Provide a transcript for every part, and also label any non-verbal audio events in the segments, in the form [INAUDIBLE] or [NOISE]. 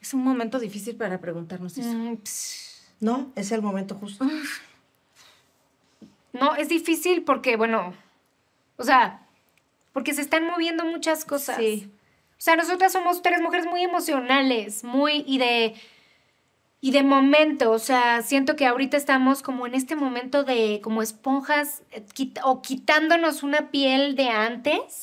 es un momento difícil para preguntarnos eso. Mm, no, es el momento justo. No, es difícil porque, bueno, o sea, porque se están moviendo muchas cosas. Sí. O sea, nosotras somos tres mujeres muy emocionales, muy y de y de momento, o sea, siento que ahorita estamos como en este momento de como esponjas eh, o quitándonos una piel de antes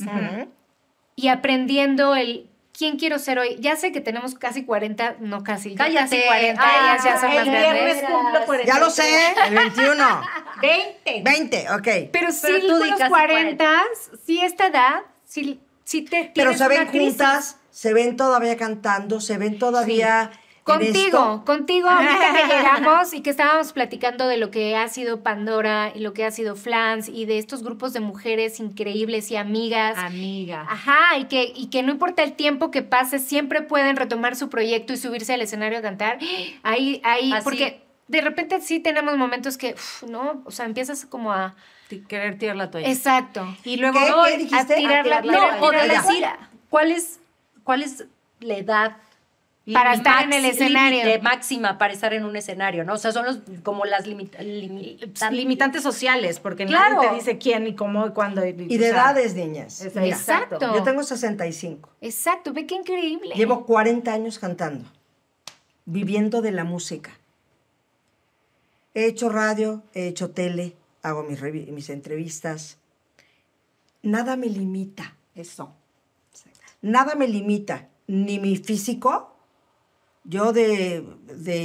y aprendiendo el ¿Quién quiero ser hoy? Ya sé que tenemos casi 40, no casi, Cállate. casi 40. Ah, ya son ah, el viernes cumplo 40. Ya lo sé, el 21. 20. 20, ok. Pero, si tú los 40, si esta edad, si sí te Pero se ven juntas, se ven todavía cantando, se ven todavía... Contigo, contigo, mí [LAUGHS] que llegamos y que estábamos platicando de lo que ha sido Pandora y lo que ha sido Flans y de estos grupos de mujeres increíbles y amigas. Amigas. Ajá, y que, y que no importa el tiempo que pase, siempre pueden retomar su proyecto y subirse al escenario a cantar. Ahí, ahí, porque de repente sí tenemos momentos que, ¿no? O sea, empiezas como a... Querer tirar la toalla. Exacto. Y luego a tirar, la, no, ¿cuál es, ¿cuál es la edad para estar en el escenario. De máxima para estar en un escenario, ¿no? O sea, son los, como las limitantes. sociales, porque claro. nadie te dice quién y cómo y cuándo. Y, de edades, niñas. Exacto. Yo tengo 65. Exacto, ve qué increíble. Llevo 40 años cantando, viviendo de la música. He hecho radio, he hecho tele, hago mis, mis entrevistas. Nada me limita. Eso. Nada me limita, ni mi físico, yo de,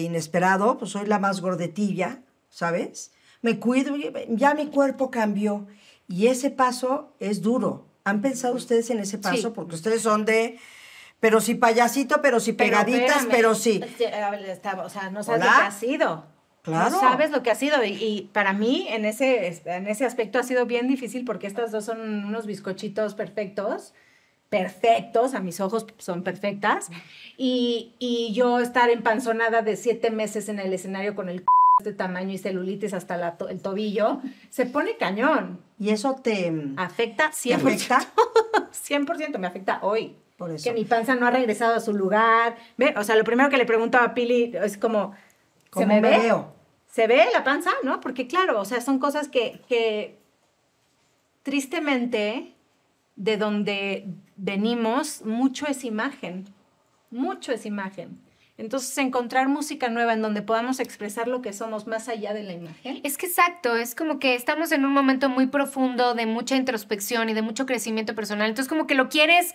inesperado, pues soy la más gordetilla, ¿sabes? Me cuido, ya mi cuerpo cambió. Y ese paso es duro. ¿Han pensado ustedes en ese paso? Porque ustedes son de pero si payasito, pero si pegaditas, pero, sí. O sea, no sabes lo que ha sido. Claro. No sabes lo que ha sido. Y, para mí, en ese, en ese aspecto, ha sido bien difícil porque estas dos son unos bizcochitos perfectos perfectos, a mis ojos son perfectas, y, yo estar empanzonada de siete meses en el escenario con el c de este tamaño y celulitis hasta el tobillo, se pone cañón. ¿Y eso te afecta 100%? afecta? 100% [LAUGHS] me afecta hoy. Por Que mi panza no ha regresado a su lugar. ¿Ve? O sea, lo primero que le pregunto a Pili es como, ¿se me, ve? Veo? ¿Se ve la panza? ¿No? Porque claro, o sea, son cosas que tristemente de donde venimos, mucho es imagen, mucho es imagen. Entonces, encontrar música nueva en donde podamos expresar lo que somos más allá de la imagen. Es que exacto, es como que estamos en un momento muy profundo de mucha introspección y de mucho crecimiento personal. Entonces, como que lo quieres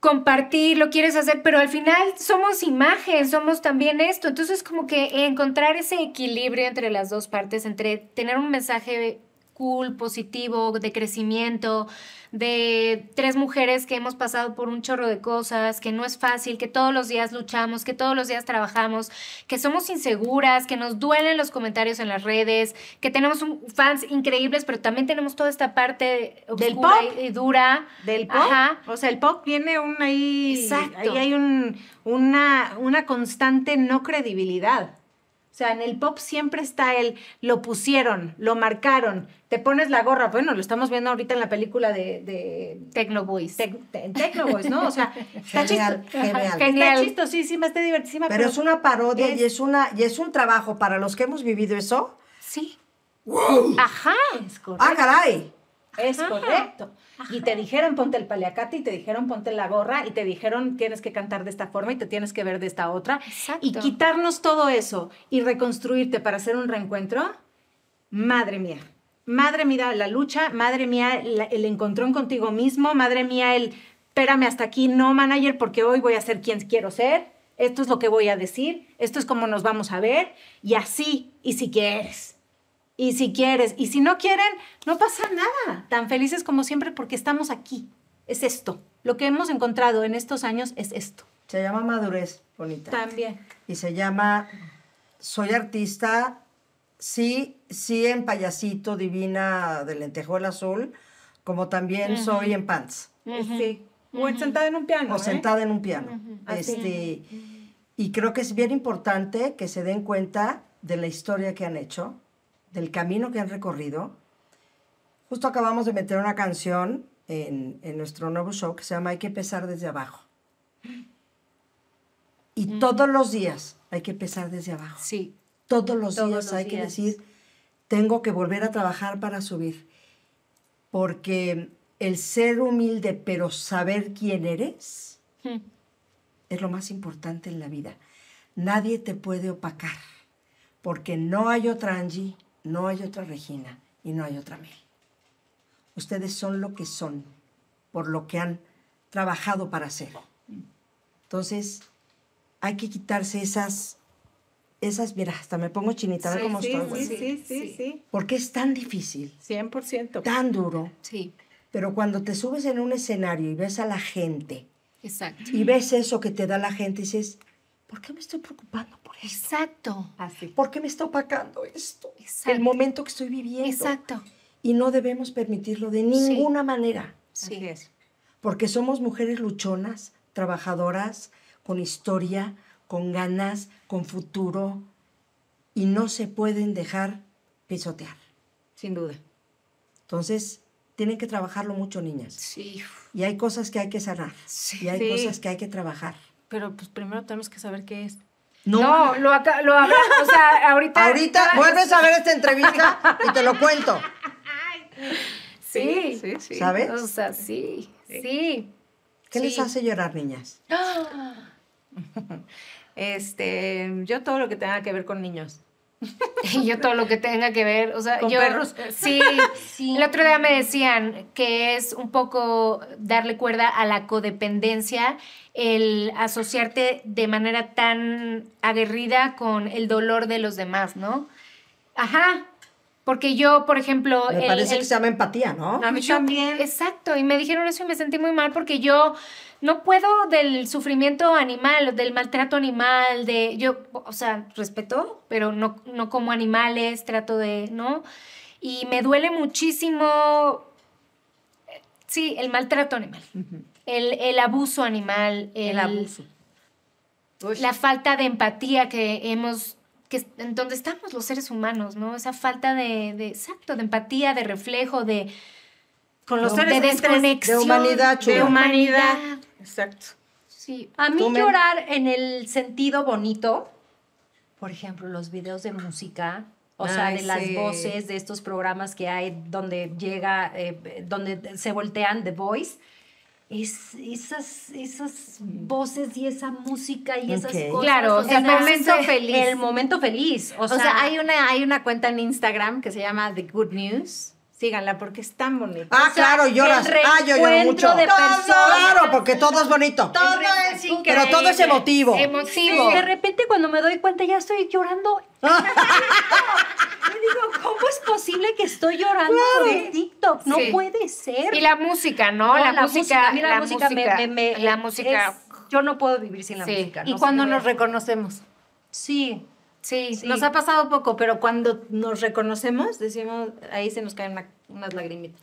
compartir, lo quieres hacer, pero al final somos imagen, somos también esto. Entonces, como que encontrar ese equilibrio entre las dos partes, entre tener un mensaje cool, positivo, de crecimiento, de tres mujeres que hemos pasado por un chorro de cosas, que no es fácil, que todos los días luchamos, que todos los días trabajamos, que somos inseguras, que nos duelen los comentarios en las redes, que tenemos un, fans increíbles, pero también tenemos toda esta parte del y, dura. Del pop. O sea, el pop viene un ahí. Exacto. Ahí hay una, una constante no credibilidad. O sea, en el pop siempre está el lo pusieron, lo marcaron, te pones la gorra. Bueno, lo estamos viendo ahorita en la película de. de Tecno Boys. Tecno Boys, ¿no? O sea, [LAUGHS] está genial, genial. Genial. Está chistosísima, está divertísima. Pero, es una parodia y, es una, y es un trabajo para los que hemos vivido eso. Sí. ¡Wow! Ajá. Es ah, correcto. ¡Ah, caray! Es correcto y te dijeron ponte el paliacate y te dijeron ponte la gorra y te dijeron tienes que cantar de esta forma y te tienes que ver de esta otra. Y quitarnos todo eso y reconstruirte para hacer un reencuentro, madre mía. Madre mía, la lucha, madre mía, el encontrón contigo mismo, madre mía, el espérame hasta aquí, no manager, porque hoy voy a ser quien quiero ser, esto es lo que voy a decir, esto es como nos vamos a ver, y así, y si quieres. Y si quieres, y si no quieren, no pasa nada. Tan felices como siempre porque estamos aquí. Es esto. Lo que hemos encontrado en estos años es esto. Se llama madurez, bonita. También. Y se llama soy artista, sí, sí en payasito divina de lentejuela azul, como también soy en pants. Sí. O sentada en un piano. O ¿eh? sentada en un piano. Este, y creo que es bien importante que se den cuenta de la historia que han hecho, del camino que han recorrido. Justo acabamos de meter una canción en, nuestro nuevo show que se llama Hay que empezar desde abajo. Y mm. todos los días hay que empezar desde abajo. Sí. Todos los días hay que decir, tengo que volver a trabajar para subir. Porque el ser humilde pero saber quién eres hmm. es lo más importante en la vida. Nadie te puede opacar porque no hay otra Angie, no hay otra Regina y no hay otra Mel. Ustedes son lo que son, por lo que han trabajado para ser. Entonces, hay que quitarse esas, esas, mira, hasta me pongo chinita, como cómo sí, estoy. Sí, sí, sí, sí, Porque es tan difícil. 100%. Tan duro. Sí. Pero cuando te subes en un escenario y ves a la gente. Exacto. Y ves eso que te da la gente y dices, ¿por qué me estoy preocupando? Exacto. Así. ¿Por qué me está opacando esto? Exacto. El momento que estoy viviendo. Exacto. Y no debemos permitirlo de ninguna manera. Sí. Así es. Porque somos mujeres luchonas, trabajadoras, con historia, con ganas, con futuro. Y no se pueden dejar pisotear. Sin duda. Entonces, tienen que trabajarlo mucho, niñas. Sí. Y hay cosas que hay que sanar. Sí. Y hay cosas que hay que trabajar. Pero pues primero tenemos que saber qué es. No, lo, acá, lo o sea, ahorita... Ahorita vuelves a ver esta entrevista y te lo cuento. [LAUGHS] Sí, sí, sí. ¿Sabes? O sea, sí, sí. ¿Qué les hace llorar, niñas? [GASPS] Este, yo todo lo que tenga que ver con niños. [LAUGHS] y yo todo lo que tenga que ver, o sea, ¿Con yo perros? [LAUGHS] Sí, [LAUGHS] sí, el otro día me decían que es un poco darle cuerda a la codependencia, el asociarte de manera tan aguerrida con el dolor de los demás, ¿no? Ajá, porque yo, por ejemplo... Me parece que se llama empatía, ¿no? A mí también. Exacto, y me dijeron eso y me sentí muy mal porque yo no puedo del sufrimiento animal, del maltrato animal, de... Yo, o sea, respeto, pero no, no como animales, trato de... ¿no? Y me duele muchísimo... Sí, el maltrato animal, el, abuso animal, el, abuso. La falta de empatía que hemos que en donde estamos los seres humanos, ¿no? Esa falta de, exacto, de empatía, de reflejo, de con los de desconexión, de humanidad, de humanidad, exacto. Sí, a mí llorar en el sentido bonito, por ejemplo, los videos de música, o sea, de las voces de estos programas que hay donde llega, eh, donde se voltean The Voice es, esas, esas voces y esa música y esas cosas. Claro, o el momento feliz. El momento feliz. O, sea, hay, una, hay una cuenta en Instagram que se llama The Good News. Síganla porque es tan bonita. Ah, claro, lloras. Ah, yo lloro mucho. De claro, porque todo es bonito. Todo es increíble. Pero todo es emotivo. Emotivo. de repente cuando me doy cuenta ya estoy llorando. [LAUGHS] ¿cómo es posible que estoy llorando por TikTok? No puede ser. Y la música, ¿no? la, música, la, música, me, la música. yo no puedo vivir sin la música. y cuando nos reconocemos. Sí. Sí, nos ha pasado poco, pero cuando nos reconocemos, decimos, ahí se nos caen unas lagrimitas.